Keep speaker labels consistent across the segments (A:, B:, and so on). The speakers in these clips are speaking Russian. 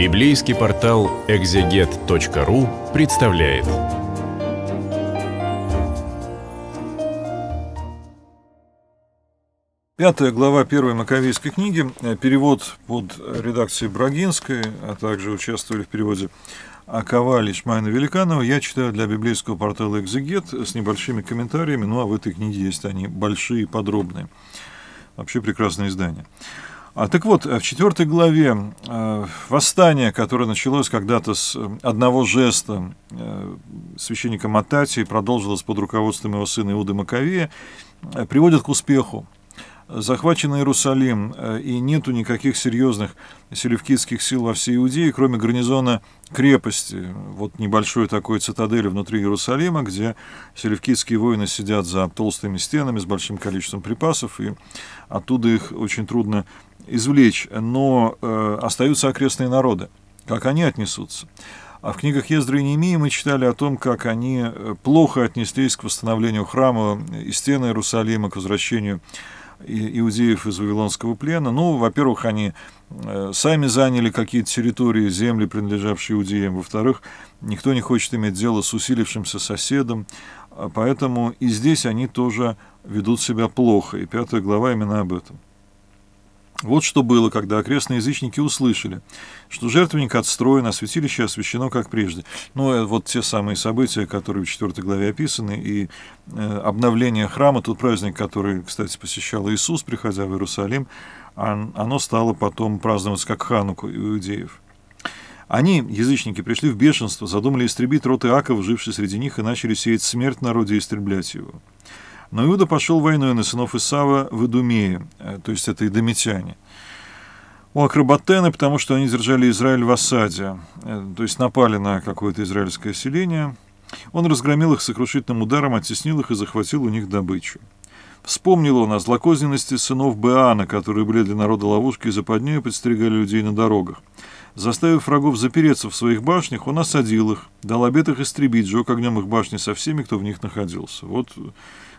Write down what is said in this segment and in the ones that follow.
A: Библейский портал экзегет.ру представляет. Пятая глава первой Маковейской книги, э, перевод под редакцией Брагинской, а также участвовали в переводе Аковалич Майна Великанова. Я читаю для библейского портала «Экзегет» с небольшими комментариями, ну а в этой книге есть они большие и подробные. Вообще прекрасное издание. А Так вот, э, в четвертой главе э, восстание, которое началось когда-то с э, одного жеста священника Матати и продолжилось под руководством его сына Иуда Маковея, приводит к успеху. Захвачен Иерусалим, и нету никаких серьезных селевкидских сил во всей Иудее, кроме гарнизона крепости, вот небольшой такой цитадели внутри Иерусалима, где селевкидские воины сидят за толстыми стенами с большим количеством припасов, и оттуда их очень трудно извлечь, но э, остаются окрестные народы, как они отнесутся. А в книгах Ездра и Немии мы читали о том, как они э, плохо отнеслись к восстановлению храма и стены Иерусалима, к возвращению иудеев из Вавилонского плена. Ну, во-первых, они э, сами заняли какие-то территории, земли, принадлежавшие иудеям. Во-вторых, никто не хочет иметь дело с усилившимся соседом. А поэтому и здесь они тоже ведут себя плохо. И пятая глава именно об этом. Вот что было, когда окрестные язычники услышали, что жертвенник отстроен, а святилище освящено как прежде. Ну, э, вот те самые события, которые в 4 главе описаны, и э, обновление храма, тот праздник, который, кстати, посещал Иисус, приходя в Иерусалим, он, оно стало потом праздноваться как Хануку у иудеев. Они, язычники, пришли в бешенство, задумали истребить рот Иакова, живший среди них, и начали сеять смерть народе и истреблять его. Но Иуда пошел войной на сынов Исава в Идумее, э, то есть это идомитяне. У Акробатены, потому что они держали Израиль в осаде, э, то есть напали на какое-то израильское селение. Он разгромил их сокрушительным ударом, оттеснил их и захватил у них добычу. Вспомнил он о злокозненности сынов Беана, которые были для народа ловушкой и западней и подстерегали людей на дорогах. Заставив врагов запереться в своих башнях, он осадил их, дал обет их истребить, жег огнем их башни со всеми, кто в них находился. Вот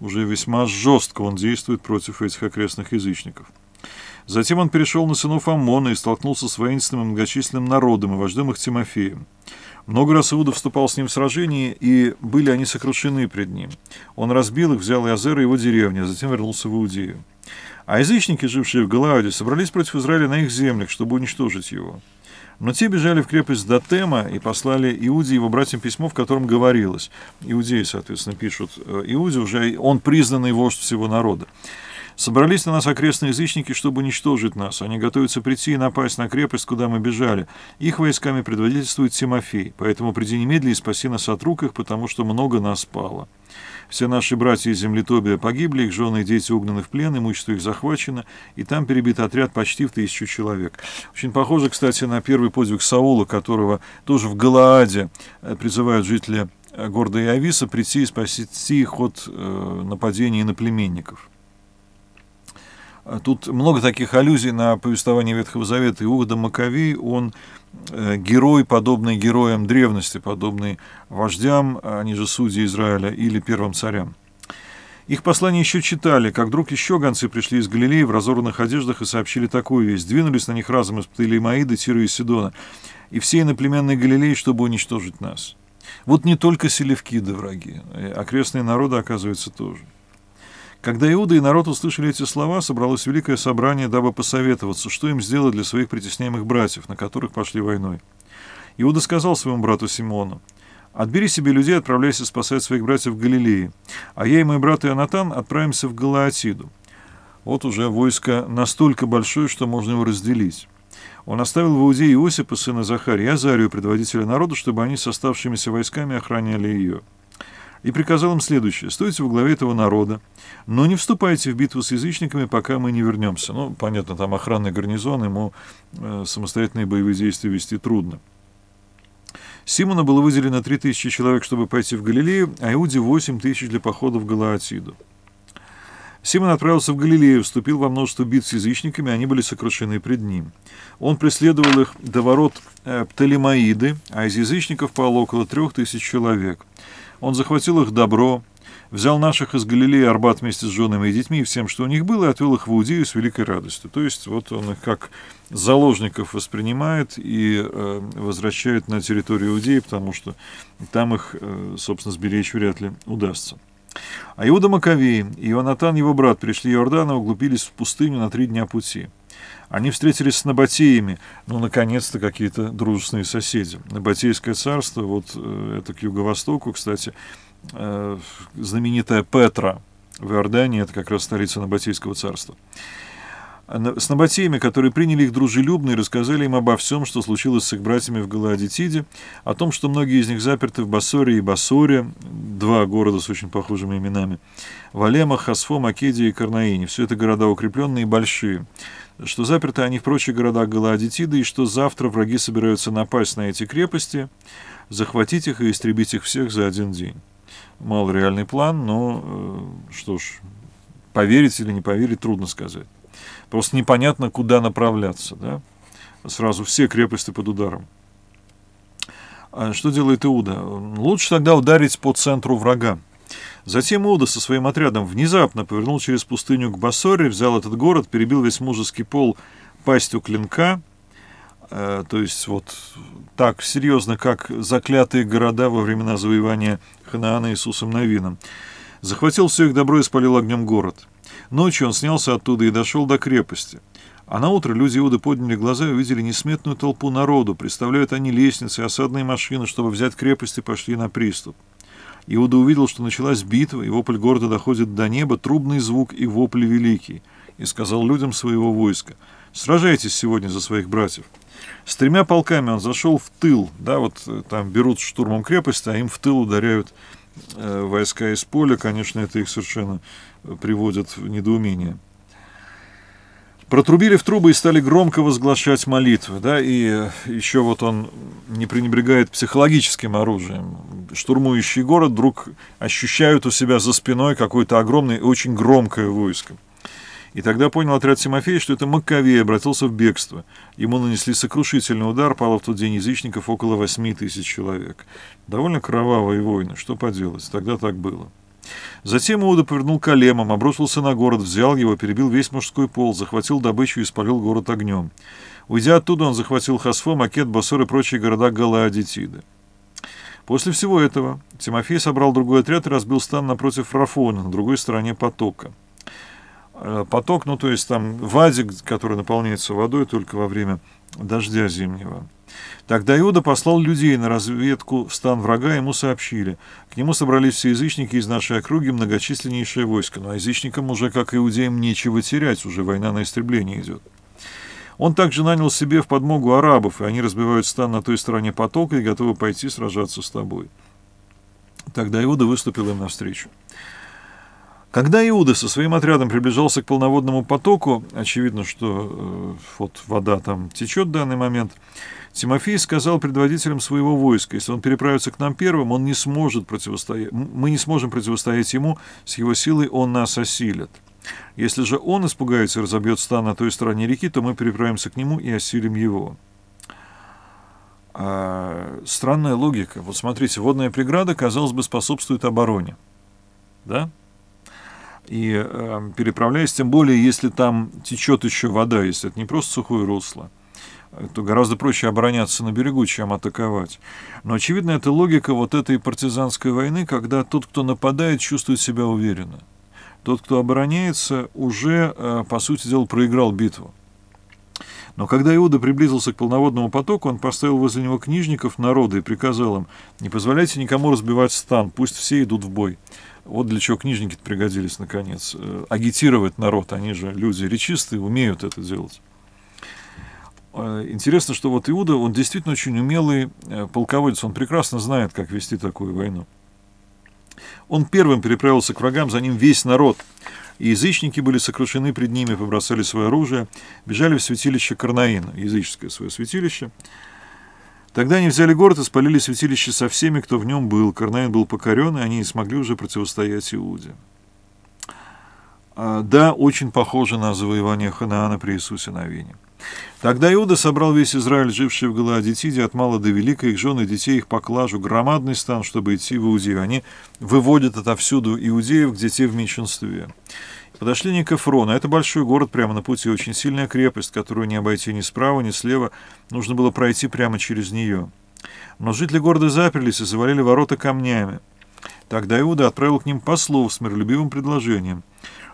A: уже весьма жестко он действует против этих окрестных язычников. Затем он перешел на сынов Аммона и столкнулся с воинственным многочисленным народом и вождем их Тимофеем. Много раз Иуда вступал с ним в сражение, и были они сокрушены пред ним. Он разбил их, взял Иозера и его деревню, а затем вернулся в Иудею. А язычники, жившие в Галааде, собрались против Израиля на их землях, чтобы уничтожить его. Но те бежали в крепость Датема и послали Иуде его братьям письмо, в котором говорилось. Иудеи, соответственно, пишут э, Иуде уже, он признанный вождь всего народа. Собрались на нас окрестные язычники, чтобы уничтожить нас. Они готовятся прийти и напасть на крепость, куда мы бежали. Их войсками предводительствует Тимофей, поэтому приди немедленно и спаси нас от рук их, потому что много нас пало. Все наши братья из земли Тобия погибли, их жены и дети угнаны в плен, имущество их захвачено, и там перебит отряд почти в тысячу человек. Очень похоже, кстати, на первый подвиг Саула, которого тоже в Галааде э, призывают жители э, города Иависа прийти и спасти их от э, нападения племенников. А тут много таких аллюзий на повествование Ветхого Завета. Иуда Маковей, он э, герой, подобный героям древности, подобный вождям, а они же судьи Израиля, или первым царям. Их послание еще читали, как вдруг еще гонцы пришли из Галилеи в разорванных одеждах и сообщили такую весть. Двинулись на них разом из Птолемаида, Тира и Сидона, и все иноплеменные Галилеи, чтобы уничтожить нас. Вот не только селевкиды враги, э, окрестные народы, оказывается, тоже. Когда Иуда и народ услышали эти слова, собралось великое собрание, дабы посоветоваться, что им сделать для своих притесняемых братьев, на которых пошли войной. Иуда сказал своему брату Симону, «Отбери себе людей, отправляйся спасать своих братьев в Галилее, а я и мой брат Ионатан отправимся в Галаатиду». Вот уже войско настолько большое, что можно его разделить. Он оставил в Иудее Иосипа, сына Захария, Азарию, предводителя народа, чтобы они с оставшимися войсками охраняли ее и приказал им следующее. «Стойте во главе этого народа, но не вступайте в битву с язычниками, пока мы не вернемся». Ну, понятно, там охранный гарнизон, ему э, самостоятельные боевые действия вести трудно. Симона было выделено 3000 человек, чтобы пойти в Галилею, а Иуде 8 тысяч для похода в Галаатиду. Симон отправился в Галилею, вступил во множество бит с язычниками, они были сокрушены пред ним. Он преследовал их до ворот э, Птолемаиды, а из язычников пало около трех тысяч человек. Он захватил их добро, взял наших из Галилеи Арбат вместе с женами и детьми и всем, что у них было, и отвел их в Иудею с великой радостью. То есть вот он их как заложников воспринимает и э, возвращает на территорию Иудеи, потому что там их, э, собственно, сберечь вряд ли удастся. А Иуда Маковей и Ионатан, его брат, пришли Иордана, углубились в пустыню на три дня пути – они встретились с набатеями, ну, наконец-то, какие-то дружественные соседи. Набатейское царство, вот э, это к юго-востоку, кстати, э, знаменитая Петра в Иордании, это как раз столица Набатейского царства с набатеями, которые приняли их дружелюбно и рассказали им обо всем, что случилось с их братьями в Галаадитиде, о том, что многие из них заперты в Басоре и Басоре, два города с очень похожими именами, Валема, Хасфо, Македия и Карнаине. Все это города укрепленные и большие что заперты они в прочих городах Галаадитида и что завтра враги собираются напасть на эти крепости, захватить их и истребить их всех за один день. Мало реальный план, но, э, что ж, поверить или не поверить, трудно сказать. Просто непонятно, куда направляться, да? Сразу все крепости под ударом. А что делает Иуда? Лучше тогда ударить по центру врага. Затем Ода со своим отрядом внезапно повернул через пустыню к Басоре, взял этот город, перебил весь мужеский пол пастью клинка, э, то есть вот так серьезно, как заклятые города во времена завоевания Ханаана Иисусом Новином. Захватил все их добро и спалил огнем город. Ночью он снялся оттуда и дошел до крепости. А на утро люди Иуды подняли глаза и увидели несметную толпу народу. Представляют они лестницы, осадные машины, чтобы взять крепость и пошли на приступ. Иуда увидел, что началась битва, и вопль города доходит до неба, трубный звук и вопль великий, и сказал людям своего войска, «Сражайтесь сегодня за своих братьев». С тремя полками он зашел в тыл, да, вот э, там берут штурмом крепость, а им в тыл ударяют э, войска из поля, конечно, это их совершенно э, приводит в недоумение. Протрубили в трубы и стали громко возглашать молитвы, да, и э, еще вот он не пренебрегает психологическим оружием. Штурмующий город вдруг ощущают у себя за спиной какое-то огромное и очень громкое войско. И тогда понял отряд Тимофея, что это Маковей обратился в бегство. Ему нанесли сокрушительный удар, пало в тот день язычников около 8 тысяч человек. Довольно кровавые войны, что поделать, тогда так было. Затем Иуда повернул к Алемам, обрушился на город, взял его, перебил весь мужской пол, захватил добычу и спалил город огнем. Уйдя оттуда, он захватил Хасфо, Макет, Басор и прочие города Галаадитиды. После всего этого Тимофей собрал другой отряд и разбил стан напротив Рафона, на другой стороне потока. Э, поток, ну то есть там вадик, который наполняется водой только во время дождя зимнего. Тогда Иуда послал людей на разведку в стан врага, ему сообщили. К нему собрались все язычники из нашей округи, многочисленнейшее войско. Но ну, язычникам уже, как иудеям, нечего терять, уже война на истребление идет. Он также нанял себе в подмогу арабов, и они разбивают стан на той стороне потока и готовы пойти сражаться с тобой. Тогда Иуда выступил им навстречу. Когда Иуда со своим отрядом приближался к полноводному потоку, очевидно, что э, вот вода там течет в данный момент, Тимофей сказал предводителям своего войска, если он переправится к нам первым, он не сможет противостоять, мы не сможем противостоять ему, с его силой он нас осилит. Если же он испугается и разобьет стан на той стороне реки, то мы переправимся к нему и осилим его. А, странная логика. Вот смотрите, водная преграда, казалось бы, способствует обороне. Да? и э, эм, переправляясь, тем более, если там течет еще вода, если это не просто сухое русло, э, то гораздо проще обороняться на берегу, чем атаковать. Но, очевидно, это логика вот этой партизанской войны, когда тот, кто нападает, чувствует себя уверенно. Тот, кто обороняется, уже, э, по сути дела, проиграл битву. Но когда Иуда приблизился к полноводному потоку, он поставил возле него книжников народа и приказал им, «Не позволяйте никому разбивать стан, пусть все идут в бой». Вот для чего книжники пригодились, наконец. Э, агитировать народ, они же люди речистые, умеют это делать. Э, интересно, что вот Иуда, он действительно очень умелый э, полководец, он прекрасно знает, как вести такую войну. Он первым переправился к врагам, за ним весь народ. И язычники были сокрушены пред ними, побросали свое оружие, бежали в святилище Карнаина, языческое свое святилище. Тогда они взяли город и спалили святилище со всеми, кто в нем был. Карнаин был покорен, и они не смогли уже противостоять Иуде. А, да, очень похоже на завоевание Ханаана при Иисусе Навине. Тогда Иуда собрал весь Израиль, живший в Галаадитиде, от мала до велика, их жены, детей, их поклажу, громадный стан, чтобы идти в Иудею. Они выводят отовсюду иудеев, где те в меньшинстве. Подошли они к Эфрону. Это большой город прямо на пути, очень сильная крепость, которую не обойти ни справа, ни слева. Нужно было пройти прямо через нее. Но жители города заперлись и завалили ворота камнями. Тогда Иуда отправил к ним послов с миролюбивым предложением –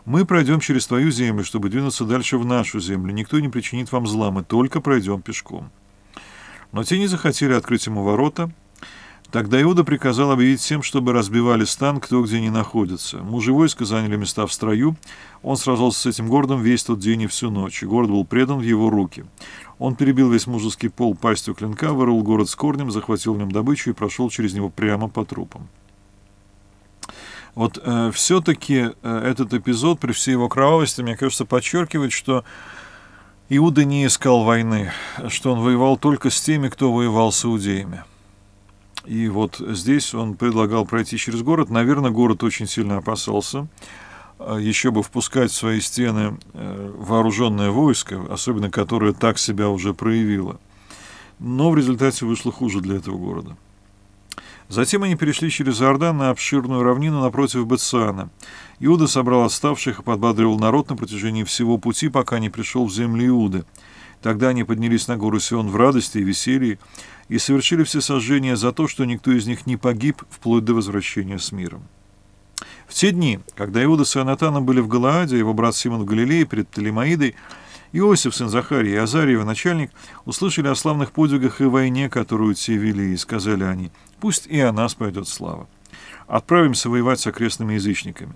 A: мы пройдем через твою землю, чтобы двинуться дальше в нашу землю. Никто не причинит вам зла, мы только пройдем пешком. Но те не захотели открыть ему ворота. Тогда Иуда приказал объявить всем, чтобы разбивали стан, кто где не находится. Мужи войска заняли места в строю. Он сражался с этим городом весь тот день и всю ночь. город был предан в его руки. Он перебил весь мужеский пол пастью клинка, вырыл город с корнем, захватил в нем добычу и прошел через него прямо по трупам. Вот э, все-таки э, этот эпизод, при всей его кровавости, мне кажется, подчеркивает, что Иуда не искал войны, что он воевал только с теми, кто воевал с иудеями. И вот здесь он предлагал пройти через город. Наверное, город очень сильно опасался. Э, Еще бы впускать в свои стены э, вооруженное войско, особенно которое так себя уже проявило. Но в результате вышло хуже для этого города. Затем они перешли через Иордан на обширную равнину напротив Бетсана. Иуда собрал оставших и подбадривал народ на протяжении всего пути, пока не пришел в земли Иуды. Тогда они поднялись на гору Сион в радости и веселье и совершили все сожжения за то, что никто из них не погиб вплоть до возвращения с миром. В те дни, когда Иуда с Анатаном были в Галааде, его брат Симон в Галилее перед Птолемаидой, Иосиф, сын Захарии, и Азарий, начальник, услышали о славных подвигах и войне, которую те вели, и сказали они, «Пусть и о нас пойдет слава. Отправимся воевать с окрестными язычниками».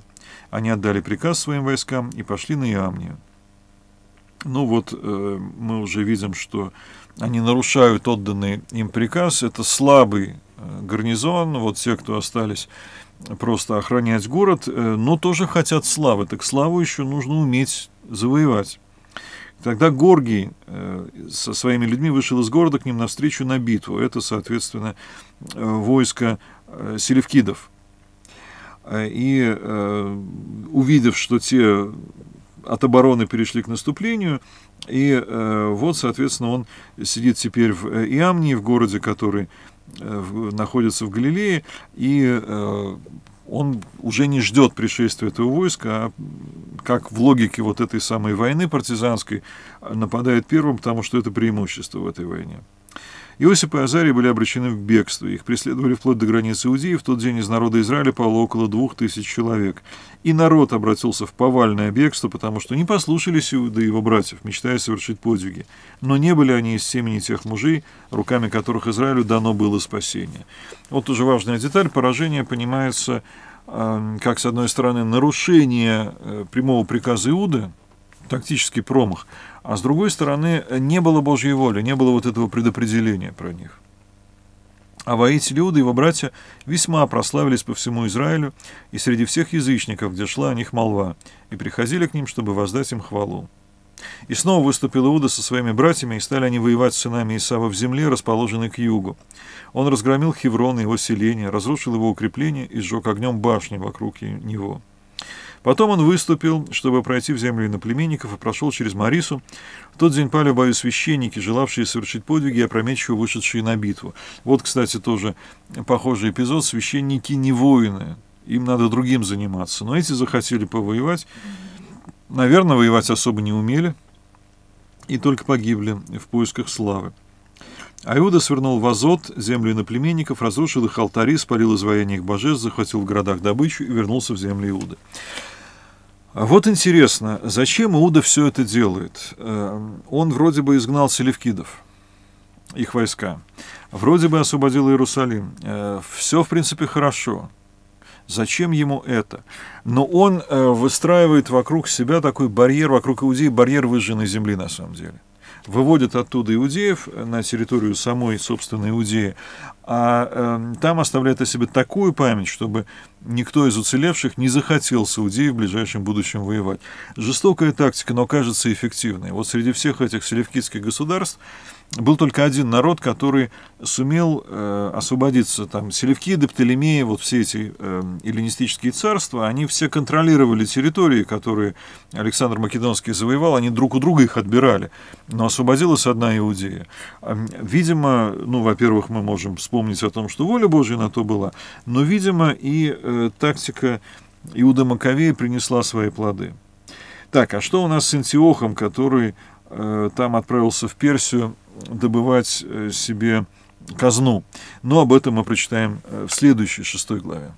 A: Они отдали приказ своим войскам и пошли на Иамнию. Ну вот, э, мы уже видим, что они нарушают отданный им приказ. Это слабый э, гарнизон, вот те, кто остались просто охранять город, э, но тоже хотят славы. Так славу еще нужно уметь завоевать. Тогда Горгий э, со своими людьми вышел из города к ним навстречу на битву. Это, соответственно, э, войско э, селевкидов. И увидев, что те от обороны перешли к наступлению, и вот, соответственно, он сидит теперь в Иамнии, в городе, который находится в Галилее, и он уже не ждет пришествия этого войска, а как в логике вот этой самой войны партизанской а, нападает первым, потому что это преимущество в этой войне. Иосип и Азарий были обречены в бегство. Их преследовали вплоть до границы Иудеи. В тот день из народа Израиля пало около двух тысяч человек. И народ обратился в повальное бегство, потому что не послушались Иуда и его братьев, мечтая совершить подвиги. Но не были они из семени тех мужей, руками которых Израилю дано было спасение. Вот уже важная деталь. Поражение понимается Эм, как, с одной стороны, нарушение э, прямого приказа Иуды, тактический промах, а с другой стороны, не было Божьей воли, не было вот этого предопределения про них. А воители Иуды и его братья весьма прославились по всему Израилю и среди всех язычников, где шла о них молва, и приходили к ним, чтобы воздать им хвалу. И снова выступил Иуда со своими братьями, и стали они воевать с сынами Исава в земле, расположенной к югу. Он разгромил Хеврон и его селение, разрушил его укрепление и сжег огнем башни вокруг него. Потом он выступил, чтобы пройти в землю иноплеменников, и прошел через Марису. В тот день пали в бою священники, желавшие совершить подвиги и опрометчиво вышедшие на битву. Вот, кстати, тоже похожий эпизод. Священники не воины, им надо другим заниматься. Но эти захотели повоевать, Наверное, воевать особо не умели и только погибли в поисках славы. Аиуда свернул в Азот, землю иноплеменников, разрушил их алтари, спалил изваяние их божеств, захватил в городах добычу и вернулся в земли Иуды. А Вот интересно, зачем Иуда все это делает? Э, он вроде бы изгнал селевкидов, их войска. Вроде бы освободил Иерусалим. Э, все, в принципе, хорошо. Зачем ему это? Но он э, выстраивает вокруг себя такой барьер, вокруг Иудеи, барьер выжженной земли на самом деле. Выводит оттуда иудеев э, на территорию самой, собственной Иудеи, а эм, там оставляет о себе такую память, чтобы никто из уцелевших не захотел с Иудеей в ближайшем будущем воевать. Жестокая тактика, но кажется эффективной. Вот среди всех этих селевкидских государств был только один народ, который сумел э, освободиться. Там Селевкиды, Птолемеи, вот все эти э, царства, они все контролировали территории, которые Александр Македонский завоевал, они друг у друга их отбирали. Но освободилась одна Иудея. Видимо, ну, во-первых, мы можем вспомнить о том, что воля Божья на то была, но, видимо, и э, тактика Иуда Маковея принесла свои плоды. Так, а что у нас с Антиохом, который Э, там отправился в Персию добывать э, себе казну. Но об этом мы прочитаем э, в следующей шестой главе.